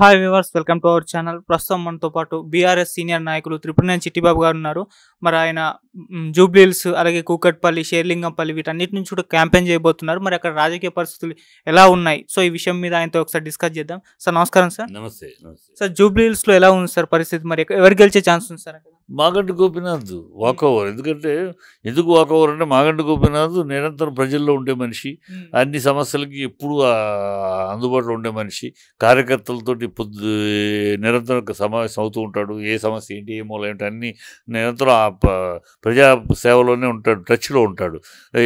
hi viewers welcome to our channel ప్రస్తుతం మనతో పాటు బీఆర్ఎస్ సీనియర్ నాయకులు త్రిపుణన్ చిట్టిబాబు గారు ఉన్నారు మరి ఆయన జూబ్లీల్స్ అలాగే కూకట్పల్లి షేర్లింగంపల్లి వీటన్నిటి నుంచి కూడా క్యాంపెయిన్ చేయబోతున్నారు మరి అక్కడ రాజకీయ పరిస్థితులు ఎలా ఉన్నాయి సో ఈ విషయం మీద ఆయనతో ఒకసారి డిస్కస్ చేద్దాం సార్ నమస్కారం సార్ నమస్తే సార్ జూబ్లీహిల్స్లో ఎలా ఉంది సార్ పరిస్థితి మరి ఎవరు గెలిచే ఛాన్స్ ఉంది సార్ అక్కడ మాగంటి గోపినాథ్ వాక్ ఓవర్ ఎందుకంటే ఎందుకు వాక్ ఓవర్ అంటే మాగంటి గోపినాథ్ నిరంతరం ప్రజల్లో ఉండే మనిషి అన్ని సమస్యలకి ఎప్పుడు అందుబాటులో ఉండే మనిషి కార్యకర్తలతోటి పొద్దు నిరంతరం సమావేశం అవుతూ ఉంటాడు ఏ సమస్య ఏంటి ఏ మూల ఏంటి అన్నీ నిరంతరం ఆ ప్రజా సేవలోనే ఉంటాడు టచ్లో ఉంటాడు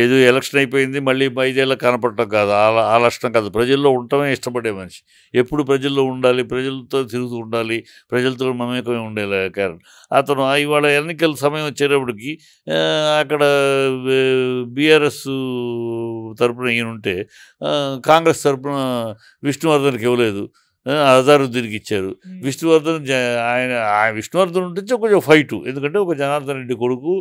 ఏదో ఎలక్షన్ అయిపోయింది మళ్ళీ ఐదేళ్ళ కనపడటం కాదు ఆ లక్షణం కాదు ప్రజల్లో ఉండటమే ఇష్టపడే మనిషి ఎప్పుడు ప్రజల్లో ఉండాలి ప్రజలతో తిరుగుతూ ఉండాలి ప్రజలతో మమేకమే ఉండేలా కారణం అతను ఇవాళ ఎన్నికల సమయం వచ్చేటప్పటికి అక్కడ బీఆర్ఎస్ తరపున ఈయనుంటే కాంగ్రెస్ తరపున విష్ణువర్ధన్కి ఇవ్వలేదు ఆధారం తిరిగి ఇచ్చారు విష్ణువర్ధన్ ఆయన విష్ణువర్ధన్ ఉంటే కొంచెం ఫైటు ఎందుకంటే ఒక జనార్దన్ రెడ్డి కొడుకు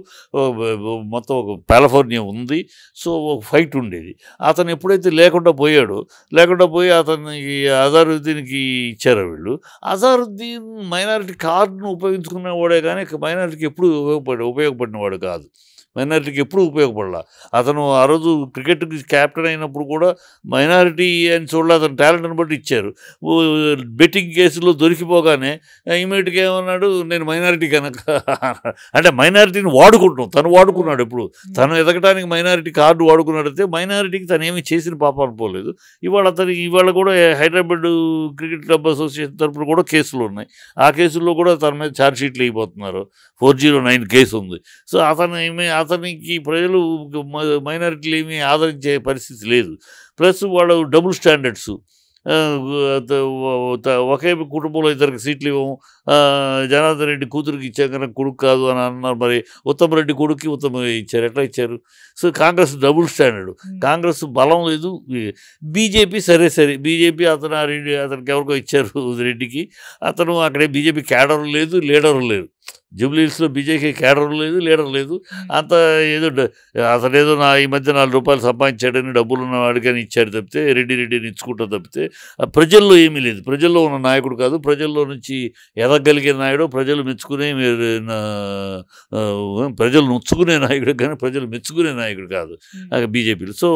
మొత్తం ఒక పాలఫోర్నియా ఉంది సో ఒక ఫైట్ ఉండేది అతను ఎప్పుడైతే లేకుండా పోయాడో లేకుండా పోయి అతనికి అజారుద్దీన్కి ఇచ్చారు వీళ్ళు అజారుద్దీన్ మైనారిటీ కార్డును ఉపయోగించుకునేవాడే కానీ మైనారిటీకి ఎప్పుడు ఉపయోగపడి ఉపయోగపడినవాడు కాదు మైనారిటీకి ఎప్పుడు ఉపయోగపడాల అతను ఆ రోజు క్రికెట్కి క్యాప్టెన్ అయినప్పుడు కూడా మైనారిటీ అని చూడాలి అతను టాలెంట్ని బట్టి ఇచ్చారు బెట్టింగ్ కేసులో దొరికిపోగానే ఇమీడియట్గా ఏమన్నాడు నేను మైనారిటీ కనుక అంటే మైనారిటీని వాడుకుంటాం తను వాడుకున్నాడు ఎప్పుడు తను ఎదగడానికి మైనారిటీ కార్డు వాడుకున్నాడు అయితే మైనారిటీకి తను ఏమి చేసిన పాపాలు పోలేదు ఇవాళ అతను ఇవాళ కూడా హైదరాబాద్ క్రికెట్ క్లబ్ అసోసియేషన్ తరఫున కూడా కేసులు ఉన్నాయి ఆ కేసుల్లో కూడా తన మీద ఛార్జ్ షీట్లు అయిపోతున్నారు ఫోర్ జీరో నైన్ కేసు ఉంది సో అతను ఏమి అతనికి ప్రజలు మైనారిటీలు ఏమీ ఆదరించే పరిస్థితి లేదు ప్లస్ వాళ్ళు డబుల్ స్టాండర్డ్స్ ఒకే కుటుంబంలో ఇద్దరికి సీట్లు ఇవ్వము జనార్దన్ రెడ్డి కూతురికి ఇచ్చాం కనుక కొడుకు కాదు అని అన్నారు మరి ఉత్తమ్ రెడ్డి కొడుక్కి ఉత్తమ ఇచ్చారు ఎట్లా ఇచ్చారు so Congress double standard Congress బలం లేదు బీజేపీ సరే సరే బీజేపీ అతను రెడ్డి అతనికి ఎవరికో ఇచ్చారు రెడ్డికి అతను అక్కడే బీజేపీ క్యాడర్ లేదు లీడర్ లేదు జూబ్లీస్లో బీజేపీ కేడర్ లేదు లీడర్ లేదు అంత ఏదో అతను ఏదో నా ఈ మధ్య నాలుగు రూపాయలు సంపాదించాడని డబ్బులు ఉన్నవాడికని ఇచ్చాడు తప్పితే రెడ్డి రెడ్డిని ఇచ్చుకుంటా తప్పితే ప్రజల్లో ఏమీ లేదు ప్రజల్లో ఉన్న నాయకుడు కాదు ప్రజల్లో నుంచి ఎదగలిగే నాయుడు ప్రజలు మెచ్చుకునే ప్రజలు నొచ్చుకునే నాయకుడు కానీ ప్రజలు మెచ్చుకునే నాయకుడు కాదు బీజేపీలో సో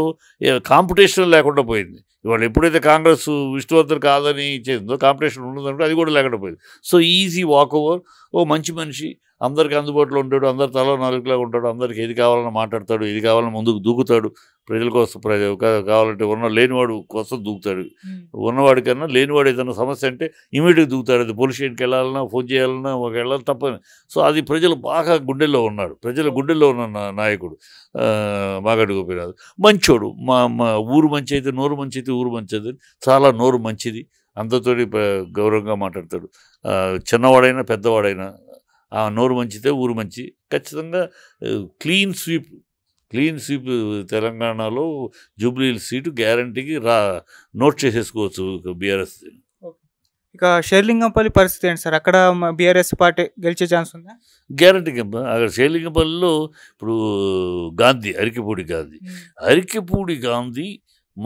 కాంపిటీషన్ లేకుండా పోయింది ఇవాళ ఎప్పుడైతే కాంగ్రెస్ విష్ణువర్ధన్ కాదని చేసిందో కాంపిటీషన్ ఉండదంటే అది కూడా లేకుండా పోయింది సో ఈజీ వాక్ ఓవర్ ఓ మంచి మనిషి అందరికి అందుబాటులో ఉంటాడు అందరు తల నాలుగులాగా ఉంటాడు అందరికి ఏది కావాలని మాట్లాడతాడు ఇది కావాలని ముందుకు దూకుతాడు ప్రజల కోసం కావాలంటే ఉన్న లేనివాడు కోసం దూకుతాడు ఉన్నవాడికన్నా లేనివాడు ఏదైనా సమస్య అంటే ఇమీడియట్గా దూకుతాడు అది పోలీస్ స్టేషన్కి వెళ్ళాలన్నా ఫోన్ చేయాలన్నా ఒక వెళ్ళాలి తప్పని సో అది ప్రజలు బాగా గుండెల్లో ఉన్నాడు ప్రజల గుండెల్లో ఉన్న నాయకుడు మాగడి గోపీనాథ్ మంచోడు మా మా ఊరు మంచి అయితే నోరు మంచి అయితే ఊరు మంచిది చాలా నోరు మంచిది అందరితో గౌరవంగా మాట్లాడతాడు చిన్నవాడైనా పెద్దవాడైనా ఆ నోరు మంచితే ఊరు మంచి ఖచ్చితంగా క్లీన్ స్వీప్ క్లీన్ స్వీప్ తెలంగాణలో జూబ్లీ సీటు గ్యారంటీకి రా నోట్ చేసేసుకోవచ్చు బీఆర్ఎస్ ఇక షేర్లింగంపల్లి పరిస్థితి ఏంటి సార్ అక్కడ బీఆర్ఎస్ పార్టీ గెలిచే ఛాన్స్ ఉందా గ్యారంటీ అక్కడ షేర్లింగంపల్లిలో ఇప్పుడు గాంధీ అరికిపూడి గాంధీ అరికిపూడి గాంధీ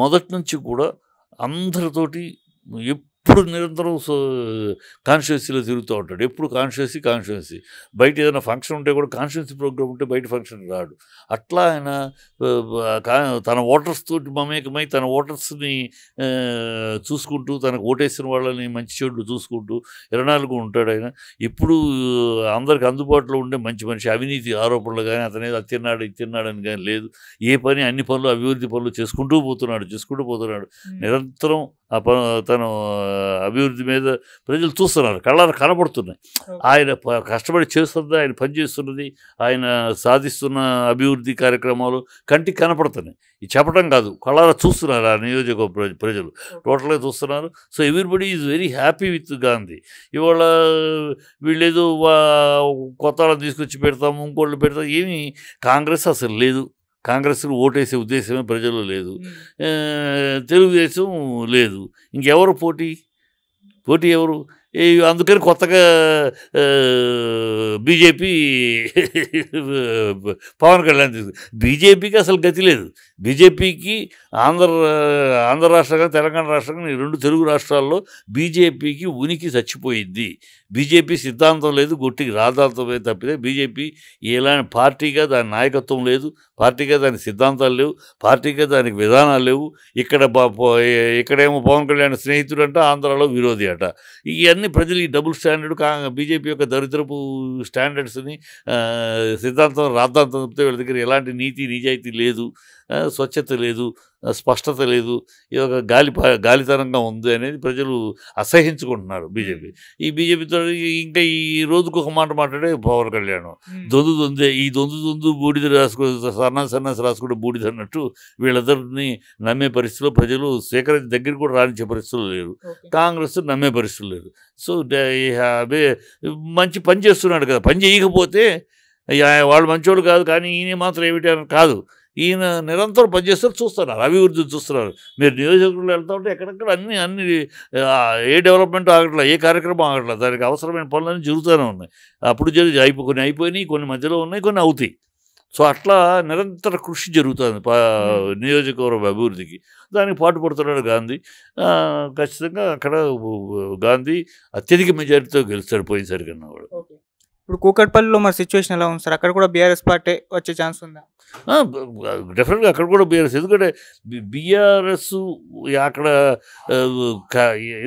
మొదటి నుంచి కూడా అందరితోటి ఎప్పుడు నిరంతరం కాన్షియస్లో తిరుగుతూ ఉంటాడు ఎప్పుడు కాన్షియస్సీ కాన్షియస్సీ బయట ఏదైనా ఫంక్షన్ ఉంటే కూడా కాన్షియస్ ప్రోగ్రామ్ ఉంటే బయట ఫంక్షన్ రాడు అట్లా ఆయన తన ఓటర్స్ తోటి మమేకమై తన ఓటర్స్ని చూసుకుంటూ తనకు ఓటేసిన వాళ్ళని మంచి చెడు చూసుకుంటూ ఇరణాలకు ఉంటాడు ఆయన ఇప్పుడు అందరికి అందుబాటులో ఉండే మంచి మనిషి అవినీతి ఆరోపణలు కానీ అతనే అది తిన్నాడు ఇది కానీ లేదు ఏ పని అన్ని పనులు అభివృద్ధి పనులు చేసుకుంటూ పోతున్నాడు చేసుకుంటూ పోతున్నాడు నిరంతరం ఆ పను తను అభివృద్ధి మీద ప్రజలు చూస్తున్నారు కళ్ళారు కనబడుతున్నాయి ఆయన కష్టపడి చేస్తున్నది ఆయన పనిచేస్తున్నది ఆయన సాధిస్తున్న అభివృద్ధి కార్యక్రమాలు కంటికి కనపడుతున్నాయి ఇది చెప్పడం కాదు కళ్ళారా చూస్తున్నారు ఆ నియోజక ప్రజలు టోటల్గా చూస్తున్నారు so everybody is very happy with Gandhi ఇవాళ వీళ్ళేదో కొత్త తీసుకొచ్చి పెడతాము ఇంకోళ్ళు పెడతాం ఏమీ కాంగ్రెస్ అసలు లేదు కాంగ్రెస్కి ఓటేసే ఉద్దేశమే ప్రజల్లో లేదు తెలుగుదేశం లేదు ఇంకెవరు పోటీ పోటీ ఎవరు అందుకని కొత్తగా బీజేపీ పవన్ కళ్యాణ్ తీసుకు బీజేపీకి అసలు గతి లేదు బీజేపీకి ఆంధ్ర ఆంధ్ర రాష్ట్రంగా తెలంగాణ రాష్ట్రంగా రెండు తెలుగు రాష్ట్రాల్లో బీజేపీకి ఉనికి చచ్చిపోయింది బీజేపీ సిద్ధాంతం లేదు గుట్టికి రాధాంతమే తప్పితే బీజేపీ ఎలాంటి పార్టీగా దాని నాయకత్వం లేదు పార్టీగా దాని సిద్ధాంతాలు లేవు పార్టీగా దానికి విధానాలు లేవు ఇక్కడ ఇక్కడేమో పవన్ కళ్యాణ్ స్నేహితుడు అంట ఆంధ్రాలో విరోధి అట ఇవన్నీ ఇవన్నీ ప్రజలు ఈ డబుల్ స్టాండర్డ్ కా బీజేపీ యొక్క దరిద్రపు స్టాండర్డ్స్ని సిద్ధాంతం రాద్ధాంతం చెప్తే వీళ్ళ దగ్గర ఎలాంటి నీతి నిజాయితీ లేదు స్వచ్ఛత లేదు స్పష్టత లేదు ఇది ఒక గాలి గాలితరంగా ఉంది అనేది ప్రజలు అసహించుకుంటున్నారు బీజేపీ ఈ బీజేపీతో ఇంకా ఈ రోజుకు ఒక మాట మాట్లాడే పవన్ కళ్యాణం దొందు దొందే ఈ దొందు దొందు బూడిద రాసుకో సన్నాసి సన్నాసి రాసుకుంటే బూడిద అన్నట్టు వీళ్ళిద్దరిని నమ్మే పరిస్థితిలో ప్రజలు సేకరించి దగ్గర కూడా రాణించే పరిస్థితులు లేరు కాంగ్రెస్ నమ్మే పరిస్థితులు లేరు సో అవే మంచి పని చేస్తున్నాడు కదా పని చేయకపోతే వాళ్ళు మంచోళ్ళు కాదు కానీ ఈయన మాత్రం ఏమిటి కాదు ఈయన నిరంతరం పనిచేస్తారు చూస్తున్నారు అభివృద్ధి చూస్తున్నారు మీరు నియోజకవర్గంలో వెళ్తా ఉంటే ఎక్కడెక్కడ అన్ని అన్ని ఏ డెవలప్మెంట్ ఆగట్లా ఏ కార్యక్రమం ఆగట్లా దానికి అవసరమైన పనులన్నీ జరుగుతూనే ఉన్నాయి అప్పుడు జరిగి అయిపో కొన్ని అయిపోయినాయి కొన్ని మధ్యలో ఉన్నాయి కొన్ని అవుతాయి సో అట్లా నిరంతర కృషి జరుగుతుంది నియోజకవర్గ అభివృద్ధికి దానికి పాటుపడుతున్నాడు గాంధీ ఖచ్చితంగా అక్కడ గాంధీ అత్యధిక మెజారిటీతో గెలుస్తాడు పోయినసరికన్నా కూడా ఇప్పుడు కూకట్పల్లిలో మరి సిచ్యువేషన్ ఎలా ఉంది సార్ అక్కడ కూడా బీఆర్ఎస్ పార్టీ వచ్చే ఛాన్స్ ఉందా డెఫినెట్గా అక్కడ కూడా బీఆర్ఎస్ ఎందుకంటే బీఆర్ఎస్ అక్కడ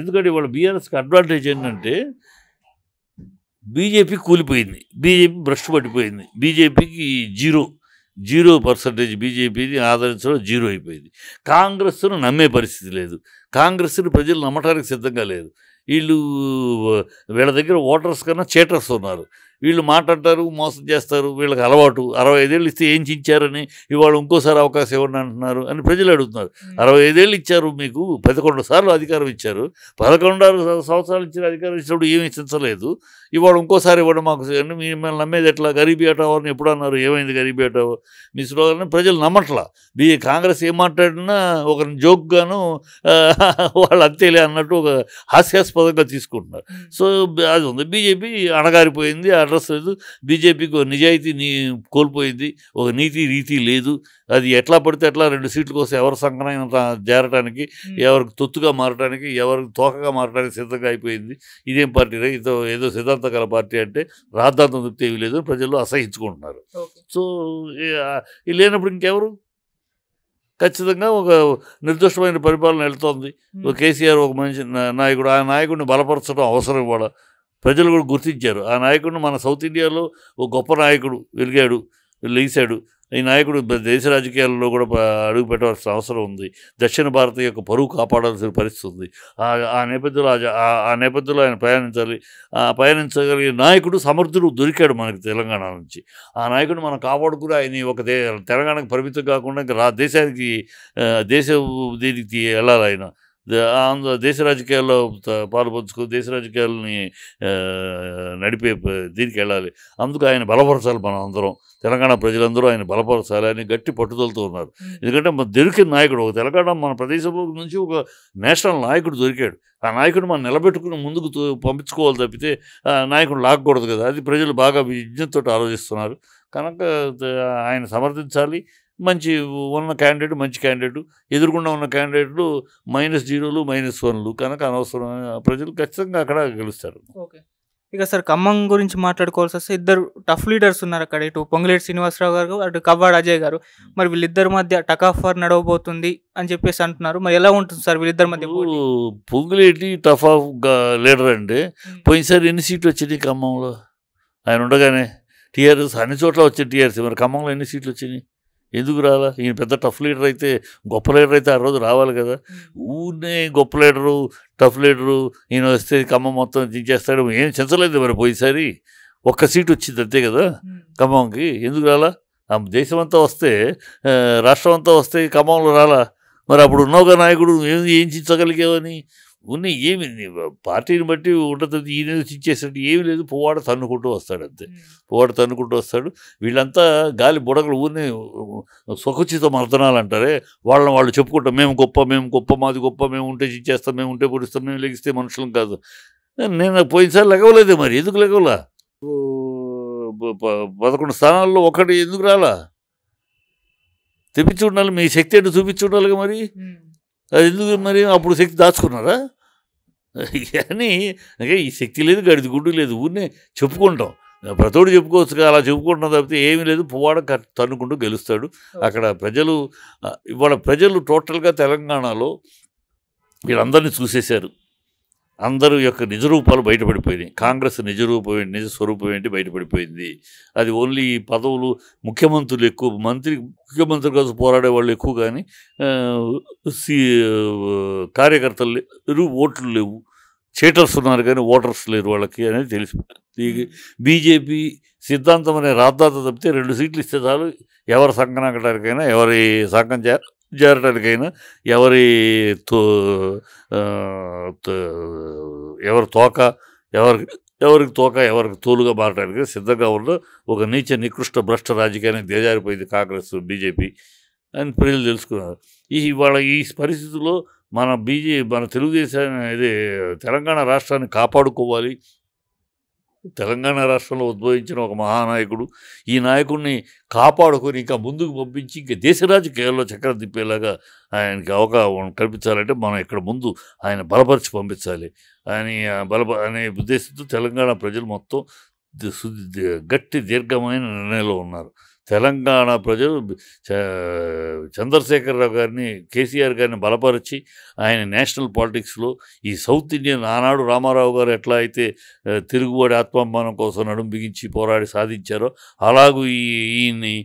ఎందుకంటే వాళ్ళ బీఆర్ఎస్కి అడ్వాంటేజ్ ఏంటంటే బీజేపీ కూలిపోయింది బీజేపీ భ్రష్ పట్టిపోయింది బీజేపీకి జీరో జీరో పర్సంటేజ్ బీజేపీని ఆదరించడం జీరో అయిపోయింది కాంగ్రెస్ను నమ్మే పరిస్థితి లేదు కాంగ్రెస్ని ప్రజలు నమ్మటానికి సిద్ధంగా లేదు వీళ్ళు వీళ్ళ దగ్గర ఓటర్స్ కన్నా చేటర్స్ ఉన్నారు వీళ్ళు మాట్లాడతారు మోసం చేస్తారు వీళ్ళకి అలవాటు అరవై ఐదేళ్ళు ఇస్తే ఏం చించారని ఇవాళ ఇంకోసారి అవకాశం ఇవ్వండి అంటున్నారు అని ప్రజలు అడుగుతున్నారు అరవై ఐదేళ్ళు ఇచ్చారు మీకు పదకొండు సార్లు అధికారం ఇచ్చారు పదకొండు సంవత్సరాలు ఇచ్చిన అధికారం ఇచ్చినప్పుడు ఏమి ఇచ్చలేదు ఇవాళ ఇంకోసారి ఇవ్వడం మాకు మిమ్మల్ని నమ్మేది ఎట్లా గరీబీ అటావర్ని ఎప్పుడు అన్నారు ఏమైంది గరీబీ అటావర్ మీ స్లోగన్ ప్రజలు నమ్మట్లా మీ కాంగ్రెస్ ఏం మాట్లాడినా ఒక జోక్గాను వాళ్ళు అంతేలే అన్నట్టు ఒక హాస్యాస్పదంగా తీసుకుంటున్నారు సో అది ఉంది బీజేపీ అణగారిపోయింది మ్యాటర్ వస్తుంది బీజేపీకి ఒక నిజాయితీ నీ కోల్పోయింది ఒక నీతి రీతి లేదు అది ఎట్లా పడితే అట్లా రెండు సీట్ల కోసం ఎవరు సంకనైన చేరటానికి ఎవరికి తొత్తుగా మారటానికి ఎవరికి తోకగా మారటానికి సిద్ధంగా అయిపోయింది ఇదేం పార్టీ ఇదో ఏదో సిద్ధాంతకర పార్టీ అంటే రాద్ధాంతం తృప్తి ఏమీ లేదు ప్రజలు అసహించుకుంటున్నారు సో లేనప్పుడు ఇంకెవరు ఖచ్చితంగా ఒక నిర్దిష్టమైన పరిపాలన వెళ్తోంది కేసీఆర్ ఒక మంచి నాయకుడు ఆ నాయకుడిని బలపరచడం అవసరం కూడా ప్రజలు కూడా గుర్తించారు ఆ నాయకుడిని మన సౌత్ ఇండియాలో ఒక గొప్ప నాయకుడు వెలిగాడు లేచాడు ఈ నాయకుడు దేశ రాజకీయాల్లో కూడా అడుగు పెట్టవలసిన అవసరం ఉంది దక్షిణ భారత యొక్క పరువు కాపాడాల్సిన పరిస్థితి ఉంది ఆ నేపథ్యంలో ఆ నేపథ్యంలో ఆయన ప్రయాణించాలి ఆ ప్రయాణించగలిగే నాయకుడు సమర్థుడు దొరికాడు మనకి తెలంగాణ నుంచి ఆ నాయకుడు మనం కాపాడుకుని ఆయన ఒక తెలంగాణకు పరిమితం కాకుండా రా దేశానికి దేశ దీనికి వెళ్ళాలి ఆయన ఆంధ్ర దేశ రాజకీయాల్లో పాల్పంచుకుని దేశ రాజకీయాలని నడిపే దీనికి వెళ్ళాలి అందుకు ఆయన బలపరచాలి మనం అందరం తెలంగాణ ప్రజలందరూ ఆయన బలపరచాలి అని గట్టి పట్టుదలతో ఉన్నారు ఎందుకంటే మన దొరికిన నాయకుడు ఒక తెలంగాణ మన ప్రదేశం నుంచి ఒక నేషనల్ నాయకుడు దొరికాడు ఆ నాయకుడు మనం నిలబెట్టుకుని ముందుకు పంపించుకోవాలి తప్పితే ఆ నాయకుడు లాక్కూడదు కదా అది ప్రజలు బాగా విజ్ఞతతో ఆలోచిస్తున్నారు కనుక ఆయన సమర్థించాలి మంచి ఉన్న క్యాండిడేట్ మంచి క్యాండిడేట్ ఎదురుకుండా ఉన్న క్యాండిడేట్లు మైనస్ జీరోలు మైనస్ వన్లు కనుక అనవసరమైన ప్రజలు ఖచ్చితంగా అక్కడ గెలుస్తారు ఓకే ఇక సార్ ఖమ్మం గురించి మాట్లాడుకోవాల్సి వస్తే ఇద్దరు టఫ్ లీడర్స్ ఉన్నారు అక్కడ ఇటు పొంగులేటి శ్రీనివాసరావు గారు అటు కవ్వాడ్ అజయ్ గారు మరి వీళ్ళిద్దరి మధ్య టకాఫర్ నడవబోతుంది అని చెప్పేసి అంటున్నారు మరి ఎలా ఉంటుంది సార్ వీళ్ళిద్దరి మధ్య పొంగులేటి టఫ్ ఆఫ్ లీడర్ అండి పోయినసారి ఎన్ని సీట్లు వచ్చింది ఖమ్మంలో ఆయన ఉండగానే టీఆర్ఎస్ అన్ని చోట్ల వచ్చింది టీఆర్ఎస్ మరి ఖమ్మంలో ఎన్ని సీట్లు వచ్చినాయి ఎందుకు రాలా ఈయన పెద్ద టఫ్ లీడర్ అయితే గొప్ప లీడర్ అయితే ఆ రోజు రావాలి కదా ఊరినే గొప్ప లీడరు టఫ్ లీడరు ఈయన వస్తే ఖమ్మం మొత్తం దించేస్తాడు ఏం చెంచలేదు మరి పోయిసారి ఒక్క సీట్ వచ్చింది అంతే కదా ఖమ్మంకి ఎందుకు రాలా ఆ దేశం అంతా వస్తే రాష్ట్రం అంతా వస్తే ఖమ్మంలో రాలా మరి అప్పుడు ఒక నాయకుడు ఏం ఏం అని ఉన్నాయి ఏమి పార్టీని బట్టి ఉండదు ఈయన ఇచ్చేసరికి ఏమి లేదు పువ్వాడ తన్నుకుంటూ వస్తాడు అంతే పువ్వాడ తన్నుకుంటూ వస్తాడు వీళ్ళంతా గాలి బుడగలు ఊరిని సుఖచిత మర్దనాలు అంటారే వాళ్ళని వాళ్ళు చెప్పుకుంటాం మేము గొప్ప మేము గొప్ప మాది గొప్ప మేము ఉంటే ఇచ్చేస్తాం మేము ఉంటే పొడిస్తాం మేము లెగిస్తే మనుషులం కాదు నేను పోయినసారి లెగవలేదే మరి ఎందుకు లెగవలా పదకొండు స్థానాల్లో ఒకటి ఎందుకు రాలా తెప్పించి ఉండాలి మీ శక్తి అంటే చూపించి ఉండాలిగా మరి అది ఎందుకు మరి అప్పుడు శక్తి దాచుకున్నారా కానీ అంటే ఈ శక్తి లేదు గడిది గుడ్డు లేదు ఊరినే చెప్పుకుంటాం ప్రతోడు చెప్పుకోవచ్చు కదా అలా చెప్పుకుంటున్నాం తప్పితే ఏమీ లేదు పువ్వాడ తన్నుకుంటూ గెలుస్తాడు అక్కడ ప్రజలు ఇవాళ ప్రజలు టోటల్గా తెలంగాణలో వీళ్ళందరినీ చూసేశారు అందరూ యొక్క నిజరూపాలు బయటపడిపోయినాయి కాంగ్రెస్ నిజరూపం ఏంటి నిజ స్వరూపం ఏంటి బయటపడిపోయింది అది ఓన్లీ పదవులు ముఖ్యమంత్రులు ఎక్కువ మంత్రి ముఖ్యమంత్రి కోసం పోరాడే వాళ్ళు ఎక్కువ కానీ కార్యకర్తలు లేరు ఓట్లు లేవు చీటర్స్ ఉన్నారు కానీ ఓటర్స్ లేరు వాళ్ళకి అనేది తెలిసి బీజేపీ సిద్ధాంతం అనే రాద్దాత తప్పితే రెండు సీట్లు ఇస్తే చాలు ఎవరు సంఘం ఎక్కడానికైనా ఎవరి సంఘం చేయాలి చేరడానికైనా ఎవరి తో ఎవరి తోక ఎవరికి ఎవరికి తోక ఎవరికి తోలుగా మారడానికి సిద్ధంగా ఉన్న ఒక నీచ నికృష్ట భ్రష్ట రాజకీయానికి దేజారిపోయింది కాంగ్రెస్ బీజేపీ అని ప్రజలు తెలుసుకున్నారు ఈ ఇవాళ ఈ పరిస్థితుల్లో మన బీజే మన తెలుగుదేశం ఇది తెలంగాణ రాష్ట్రాన్ని కాపాడుకోవాలి తెలంగాణ రాష్ట్రంలో ఉద్భవించిన ఒక మహానాయకుడు ఈ నాయకుడిని కాపాడుకొని ఇంకా ముందుకు పంపించి ఇంకా దేశ రాజకీయాల్లో చక్రం తిప్పేలాగా ఆయనకి అవకాశం కల్పించాలంటే మనం ఇక్కడ ముందు ఆయన బలపరిచి పంపించాలి ఆయన బలప అనే ఉద్దేశంతో తెలంగాణ ప్రజలు మొత్తం గట్టి దీర్ఘమైన నిర్ణయంలో ఉన్నారు తెలంగాణ ప్రజలు చంద్రశేఖరరావు గారిని కేసీఆర్ గారిని బలపరిచి ఆయన నేషనల్ పాలిటిక్స్లో ఈ సౌత్ ఇండియన్ ఆనాడు రామారావు గారు ఎట్లా అయితే తిరుగుబడి ఆత్మాభిమానం కోసం నడుం బిగించి పోరాడి సాధించారో అలాగూ ఈ ఈయన్ని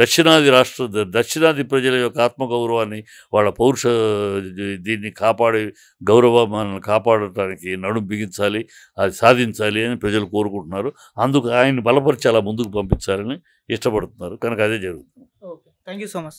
దక్షిణాది రాష్ట్ర దక్షిణాది ప్రజల యొక్క ఆత్మగౌరవాన్ని వాళ్ళ పౌరుష దీన్ని కాపాడే గౌరవాన్ని కాపాడటానికి నడుం బిగించాలి అది సాధించాలి అని ప్రజలు కోరుకుంటున్నారు అందుకు ఆయన్ని బలపరిచి అలా ముందుకు పంపించాలని ఇష్టపడుతున్నారు కనుక అదే జరుగుతుంది okay thank you so much